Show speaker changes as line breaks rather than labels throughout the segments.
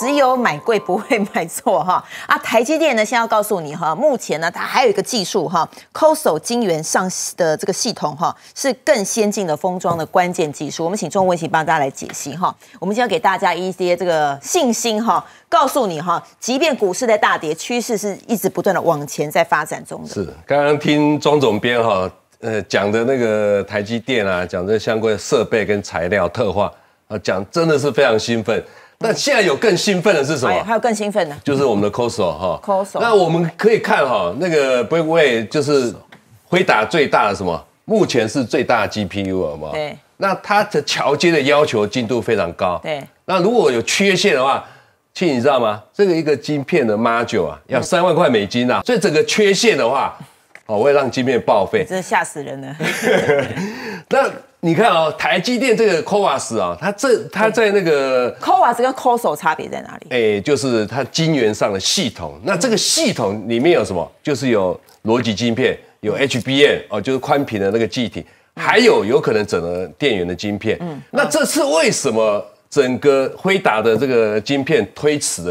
只有买贵不会买错哈啊！台积电呢，先要告诉你哈，目前呢它还有一个技术哈，CoSo 晶圆上的这个系统哈，是更先进的封装的关键技术。我们请中文清帮大家来解析哈。我们就要给大家一些这个信心哈，告诉你哈，即便股市在大跌，趋势是一直不断的往前在发展中
的。是刚刚听庄总编哈呃讲的那个台积电啊，讲这相关的设备跟材料特化啊，讲真的是非常兴奋。那现在有更兴奋的是什么？还有
更兴奋的，就
是我们的 c o s o 哈。c
o s o 那我们
可以看哈，那个不会不会，就是回答最大的什么？目前是最大的 GPU 好吗？对。那它的桥接的要求精度非常高。对。那如果有缺陷的话，亲，你知道吗？这个一个晶片的 m a d u l e 啊，要三万块美金呐。所以整个缺陷的话，哦，会让晶片报废。
真吓死人了。
那你看哦，台积电这个 c o 斯 s 啊，它这它在那个 c o 斯 s 跟 c o s 差别在哪里？哎，就是它晶圆上的系统。那这个系统里面有什么？就是有逻辑晶片，有 HBN 哦，就是宽屏的那个基体，还有有可能整个电源的晶片。嗯，那这次为什么整个辉达的这个晶片推迟？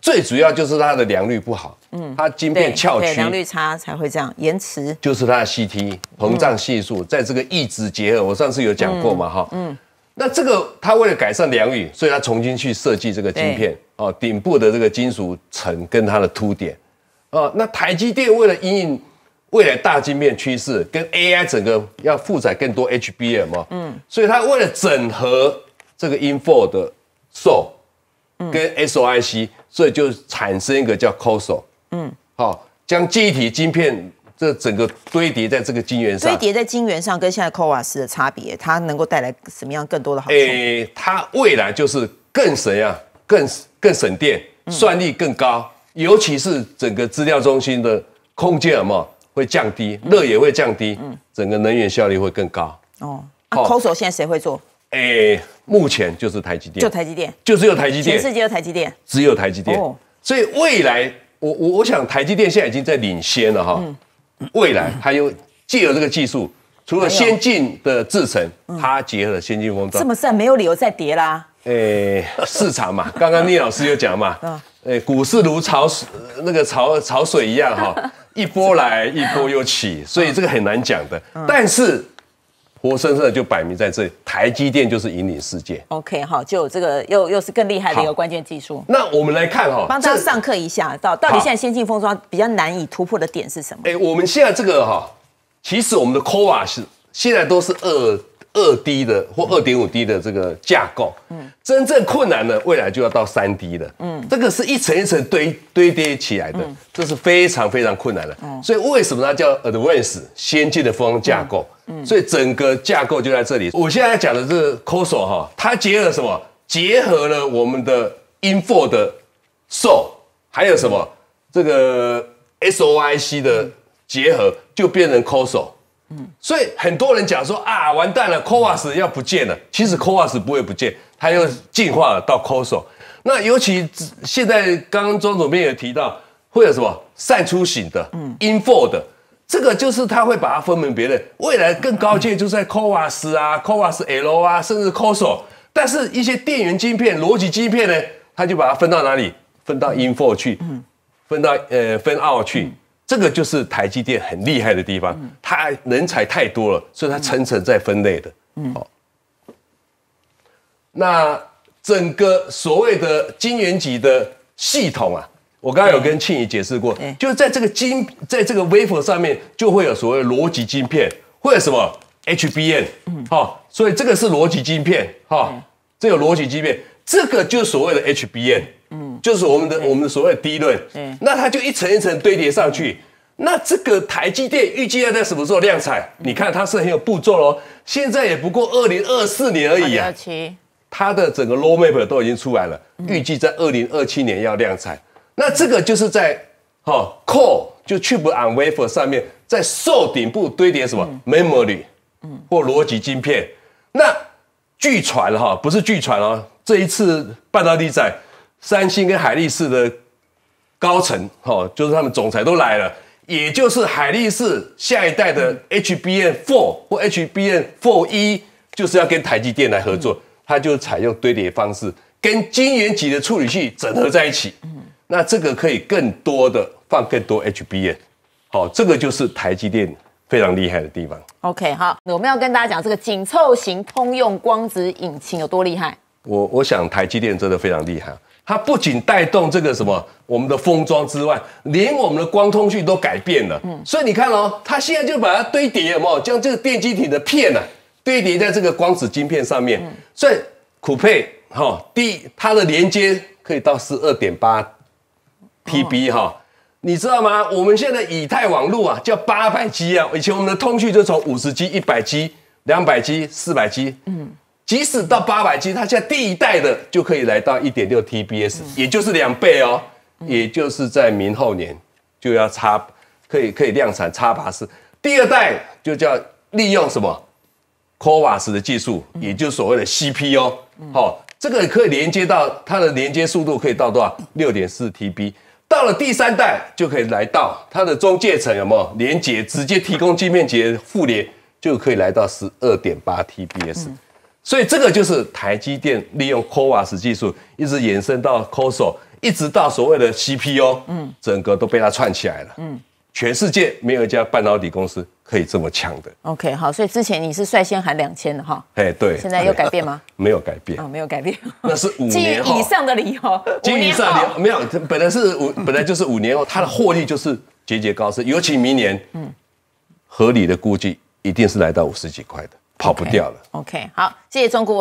最主要就是它的良率不好，
嗯，它晶片翘曲，良率差才会这样
延迟。就是它的 CT 膨胀系数在这个抑制结合，我上次有讲过嘛，哈，嗯，那这个它为了改善良率，所以它重新去设计这个晶片，哦，顶部的这个金属层跟它的凸点，哦，那台积电为了因应未来大晶片趋势，跟 AI 整个要负载更多 HBM 嘛，嗯，所以它为了整合这个 i n f o 的 So。跟 SOI C，所以就产生一个叫 CoSo，嗯，好，将记忆体晶片这整个堆叠在这个晶圆上，堆叠
在晶圆上跟现在 CoAS 的差别，它能够带来什么样更多的好处？
诶，它未来就是更省呀，更更省电，算力更高，尤其是整个资料中心的空间有？会降低，热也会降低，嗯，整个能源效率会更高。哦，CoSo 现在谁会做？哎，目前就是台积电，就台
积电，就只有台积电，全世界只有台积电，
只有台积电。所以未来，我我我想台积电现在已经在领先了哈。嗯。未来它又借有这个技术，除了先进的制程，它结合了先进封装。这么
算没有理由再跌啦。
哎，市场嘛，刚刚聂老师有讲嘛，哎，股市如潮水，那个潮潮水一样哈，一波来一波又起，所以这个很难讲的。但是。活生生的就摆明在这里，台积电就是引领世界。
OK，好，就这个又又是更厉害的一个关键技术。那
我们来看哈，帮大家上
课一下，到到底现在先进封装比较难以突破的点是什么？
哎，我们现在这个哈，其实我们的 CoWa 是现在都是二。二 D 的或二点五 D 的这个架构，嗯，真正困难的未来就要到三 D 的，嗯，这个是一层一层堆堆叠起来的，这是非常非常困难的。所以为什么它叫 Advanced 先进的风架构？嗯，所以整个架构就在这里。我现在讲的这个 CoSo 哈，它结合什么？结合了我们的 Info 的 So，还有什么这个 SoIC 的结合，就变成 CoSo。所以很多人讲说啊，完蛋了，Coas 要不见了。其实 Coas 不会不见，它又进化了到 CoSo。那尤其现在刚刚庄总编也提到，会有什么散出型的，嗯，Infor 的，这个就是他会把它分门别类。未来更高阶就在 Coas 啊，Coas L 啊，甚至 CoSo。但是一些电源晶片、逻辑晶片呢，他就把它分到哪里？分到 Infor 去，嗯，分到呃分 Out 去。这个就是台积电很厉害的地方，它人才太多了，所以它层层在分类的。好，那整个所谓的晶圆级的系统啊，我刚刚有跟庆怡解释过，就是在这个晶，在这个 w a f e r 上面就会有所谓逻辑晶片，或者什么 HBN，好，所以这个是逻辑晶片，哈，这有逻辑晶片，这个就是所谓的 HBN。就是我们的我们的所谓第一轮，嗯，那它就一层一层堆叠上去。那这个台积电预计要在什么时候量产？你看它是很有步骤喽。现在也不过二零二四年而已啊。它的整个 l o w m a p 都已经出来了，预计在二零二七年要量产。那这个就是在哈 core 就去不 on wafer 上面，在瘦顶部堆叠什么 memory，嗯，或逻辑晶片。那据传哈，不是据传哦，这一次半导体在三星跟海力士的高层，哈，就是他们总裁都来了，也就是海力士下一代的 H B N Four 或 H B N Four 一，就是要跟台积电来合作，它就采用堆叠方式，跟晶圆级的处理器整合在一起。嗯，那这个可以更多的放更多 H B N，好，这个就是台积电非常厉害的地方。
OK，好，我们要跟大家讲这个紧凑型通用光子引擎有多厉害。
我我想台积电真的非常厉害，它不仅带动这个什么我们的封装之外，连我们的光通讯都改变了。嗯，所以你看哦，它现在就把它堆叠，嘛，将这个电机体的片呢堆叠在这个光子晶片上面，所以酷配哈，第它的连接可以到十二点八 T B 哈，你知道吗？我们现在以太网络啊叫八百 G 啊，以前我们的通讯就从五十 G、一百 G、两百 G、四百 G，嗯。即使到八百 G，它现在第一代的就可以来到一点六 TBS，也就是两倍哦，也就是在明后年就要插，可以可以量产插拔式。第二代就叫利用什么 c o v a s 的技术，也就是所谓的 CPU。好，这个可以连接到它的连接速度可以到多少？六点四 Tb。到了第三代就可以来到它的中介层，有没有连接直接提供镜面级互联，就可以来到十二点八 TBS。所以这个就是台积电利用 CoWoS 技术，一直延伸到 CoSo，一直到所谓的 CPU，嗯，整个都被它串起来了，嗯，全世界没有一家半导体公司可以这么强的。
OK，好，所以之前你是率先喊两千的哈，
哎，对，现在有改变吗？没有改变，
没有改变，那是五年以上的理由，五年以上
没有，没有，本来是五，本来就是五年后它的获利就是节节高升，尤其明年，嗯，合理的估计一定是来到五十几块的。跑不掉了。
OK，好，谢谢钟顾问。